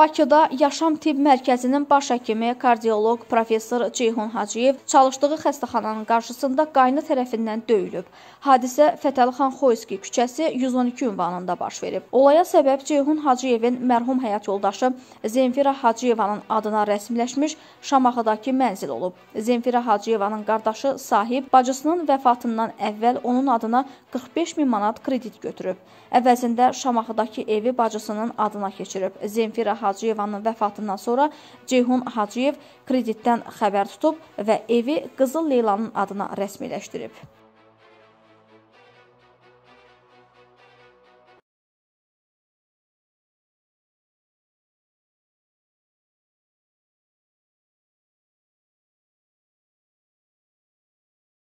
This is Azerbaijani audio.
Bakıda Yaşam Tibb Mərkəzinin baş həkimi kardioloq professor Ceyhun Hacıyev çalışdığı xəstəxananın qarşısında qaynı tərəfindən döyülüb. Hadisə Fətəlixan Xoyski küçəsi 112 ünvanında baş verib. Olaya səbəb Ceyhun Hacıyevin mərhum həyat yoldaşı Zemfira Hacıyevanın adına rəsmiləşmiş Şamaxıdakı mənzil olub. Zemfira Hacıyevanın qardaşı Sahib bacısının vəfatından əvvəl onun adına 45 min manat kredit götürüb. Əvəzində Şamaxıdakı evi bacısının adına keçirib. Zemfira Hacıyevanın Hacıyevanın vəfatından sonra Ceyhun Hacıyev kreditdən xəbər tutub və evi Qızıl Leylanın adına rəsmiləşdirib.